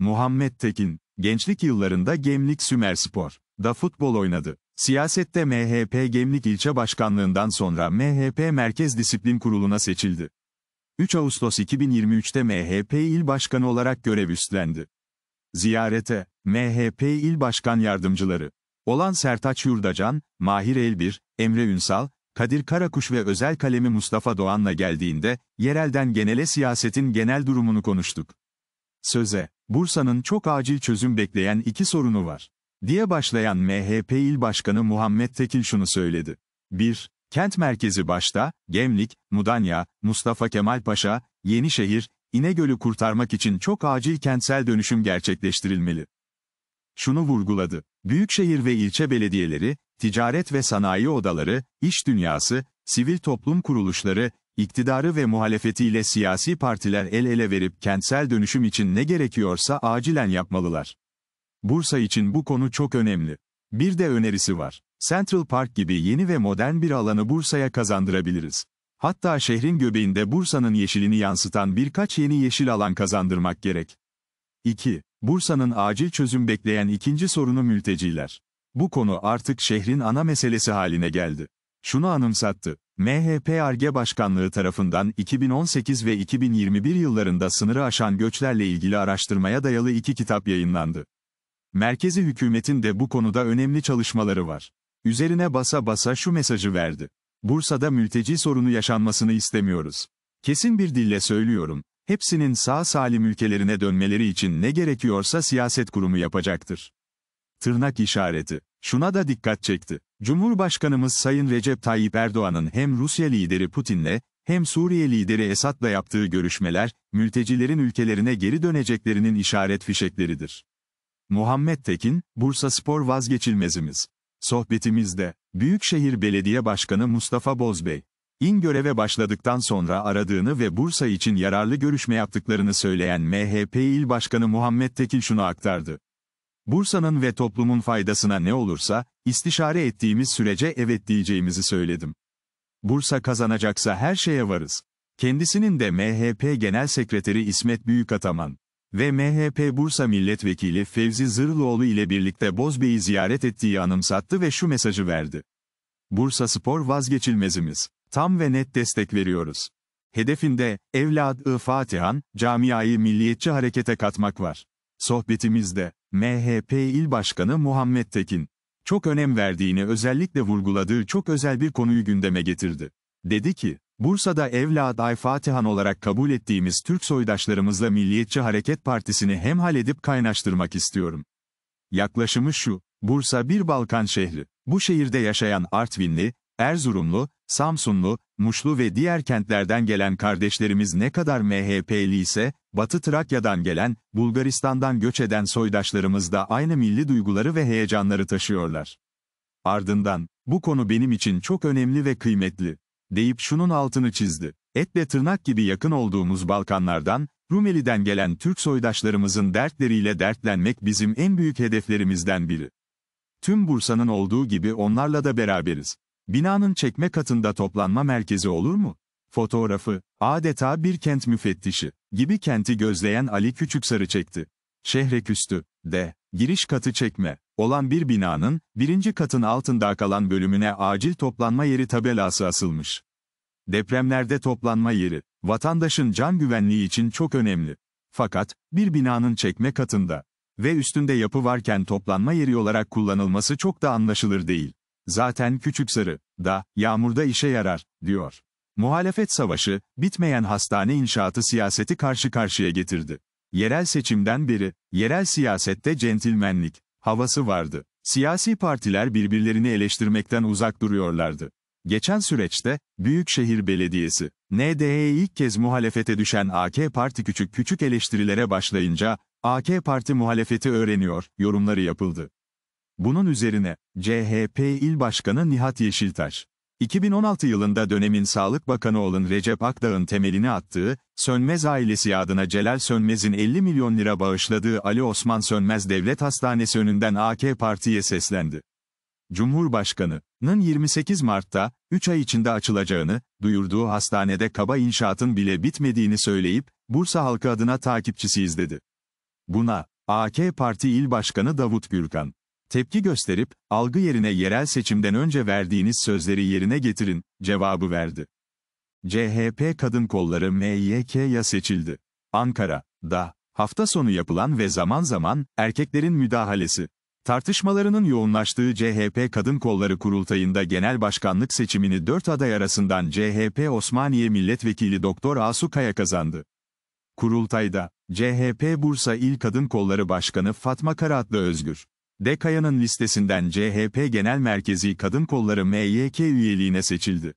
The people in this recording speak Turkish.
Muhammed Tekin, gençlik yıllarında Gemlik Sümerspor, da futbol oynadı. Siyasette MHP Gemlik İlçe başkanlığından sonra MHP Merkez Disiplin Kurulu'na seçildi. 3 Ağustos 2023'te MHP İl başkanı olarak görev üstlendi. Ziyarete, MHP İl başkan yardımcıları, olan Sertaç Yurdacan, Mahir Elbir, Emre Ünsal, Kadir Karakuş ve özel kalemi Mustafa Doğan'la geldiğinde, yerelden genele siyasetin genel durumunu konuştuk. Söze, Bursa'nın çok acil çözüm bekleyen iki sorunu var. Diye başlayan MHP İl Başkanı Muhammed Tekin şunu söyledi. 1. Kent merkezi başta, Gemlik, Mudanya, Mustafa Kemal Paşa, Yenişehir, İnegöl'ü kurtarmak için çok acil kentsel dönüşüm gerçekleştirilmeli. Şunu vurguladı. Büyükşehir ve ilçe belediyeleri, ticaret ve sanayi odaları, iş dünyası, sivil toplum kuruluşları, İktidarı ve muhalefetiyle siyasi partiler el ele verip kentsel dönüşüm için ne gerekiyorsa acilen yapmalılar. Bursa için bu konu çok önemli. Bir de önerisi var. Central Park gibi yeni ve modern bir alanı Bursa'ya kazandırabiliriz. Hatta şehrin göbeğinde Bursa'nın yeşilini yansıtan birkaç yeni yeşil alan kazandırmak gerek. 2. Bursa'nın acil çözüm bekleyen ikinci sorunu mülteciler. Bu konu artık şehrin ana meselesi haline geldi. Şunu anımsattı. MHP Arge Başkanlığı tarafından 2018 ve 2021 yıllarında sınırı aşan göçlerle ilgili araştırmaya dayalı iki kitap yayınlandı. Merkezi hükümetin de bu konuda önemli çalışmaları var. Üzerine basa basa şu mesajı verdi. Bursa'da mülteci sorunu yaşanmasını istemiyoruz. Kesin bir dille söylüyorum, hepsinin sağ salim ülkelerine dönmeleri için ne gerekiyorsa siyaset kurumu yapacaktır. Tırnak işareti Şuna da dikkat çekti. Cumhurbaşkanımız Sayın Recep Tayyip Erdoğan'ın hem Rusya lideri Putin'le, hem Suriye lideri Esad'la yaptığı görüşmeler, mültecilerin ülkelerine geri döneceklerinin işaret fişekleridir. Muhammed Tekin, Bursa Spor vazgeçilmezimiz. Sohbetimizde, Büyükşehir Belediye Başkanı Mustafa Bozbey, İn göreve başladıktan sonra aradığını ve Bursa için yararlı görüşme yaptıklarını söyleyen MHP İl Başkanı Muhammed Tekin şunu aktardı. Bursa'nın ve toplumun faydasına ne olursa, istişare ettiğimiz sürece evet diyeceğimizi söyledim. Bursa kazanacaksa her şeye varız. Kendisinin de MHP Genel Sekreteri İsmet Büyükataman ve MHP Bursa Milletvekili Fevzi Zırhlıoğlu ile birlikte Bozbey'i ziyaret ettiği anımsattı ve şu mesajı verdi. Bursa Spor vazgeçilmezimiz. Tam ve net destek veriyoruz. Hedefinde, evladı Fatihan, camiayı milliyetçi harekete katmak var. Sohbetimizde, MHP İl Başkanı Muhammed Tekin, çok önem verdiğini özellikle vurguladığı çok özel bir konuyu gündeme getirdi. Dedi ki, Bursa'da Evlat Ay Fatihan olarak kabul ettiğimiz Türk soydaşlarımızla Milliyetçi Hareket Partisi'ni hemhal edip kaynaştırmak istiyorum. Yaklaşımı şu, Bursa bir Balkan şehri. Bu şehirde yaşayan Artvinli, Erzurumlu, Samsunlu, Muşlu ve diğer kentlerden gelen kardeşlerimiz ne kadar MHP'li ise, Batı Trakya'dan gelen, Bulgaristan'dan göç eden soydaşlarımız da aynı milli duyguları ve heyecanları taşıyorlar. Ardından, bu konu benim için çok önemli ve kıymetli, deyip şunun altını çizdi. Etle tırnak gibi yakın olduğumuz Balkanlardan, Rumeli'den gelen Türk soydaşlarımızın dertleriyle dertlenmek bizim en büyük hedeflerimizden biri. Tüm Bursa'nın olduğu gibi onlarla da beraberiz. Binanın çekme katında toplanma merkezi olur mu? Fotoğrafı, adeta bir kent müfettişi, gibi kenti gözleyen Ali Küçüksarı çekti. Şehreküstü, de, giriş katı çekme, olan bir binanın, birinci katın altında kalan bölümüne acil toplanma yeri tabelası asılmış. Depremlerde toplanma yeri, vatandaşın can güvenliği için çok önemli. Fakat, bir binanın çekme katında ve üstünde yapı varken toplanma yeri olarak kullanılması çok da anlaşılır değil. Zaten küçük sarı da yağmurda işe yarar, diyor. Muhalefet savaşı, bitmeyen hastane inşaatı siyaseti karşı karşıya getirdi. Yerel seçimden beri, yerel siyasette centilmenlik havası vardı. Siyasi partiler birbirlerini eleştirmekten uzak duruyorlardı. Geçen süreçte, Büyükşehir Belediyesi, (NDE) ilk kez muhalefete düşen AK Parti küçük küçük eleştirilere başlayınca, AK Parti muhalefeti öğreniyor, yorumları yapıldı. Bunun üzerine, CHP İl Başkanı Nihat Yeşiltaş, 2016 yılında dönemin Sağlık Bakanı olan Recep Akdağ'ın temelini attığı, Sönmez ailesi adına Celal Sönmez'in 50 milyon lira bağışladığı Ali Osman Sönmez Devlet Hastanesi önünden AK Parti'ye seslendi. Cumhurbaşkanı'nın 28 Mart'ta, 3 ay içinde açılacağını, duyurduğu hastanede kaba inşaatın bile bitmediğini söyleyip, Bursa halkı adına takipçisiyiz dedi. Buna, AK Parti İl Başkanı Davut Gürkan, Tepki gösterip, algı yerine yerel seçimden önce verdiğiniz sözleri yerine getirin, cevabı verdi. CHP Kadın Kolları MYK'ya seçildi. Ankara, Da, hafta sonu yapılan ve zaman zaman, erkeklerin müdahalesi. Tartışmalarının yoğunlaştığı CHP Kadın Kolları Kurultayı'nda genel başkanlık seçimini 4 aday arasından CHP Osmaniye Milletvekili Doktor Asu Kaya kazandı. Kurultayda, CHP Bursa İl Kadın Kolları Başkanı Fatma Karatlı Özgür, DKA'nın listesinden CHP Genel Merkezi Kadın Kolları MYK üyeliğine seçildi.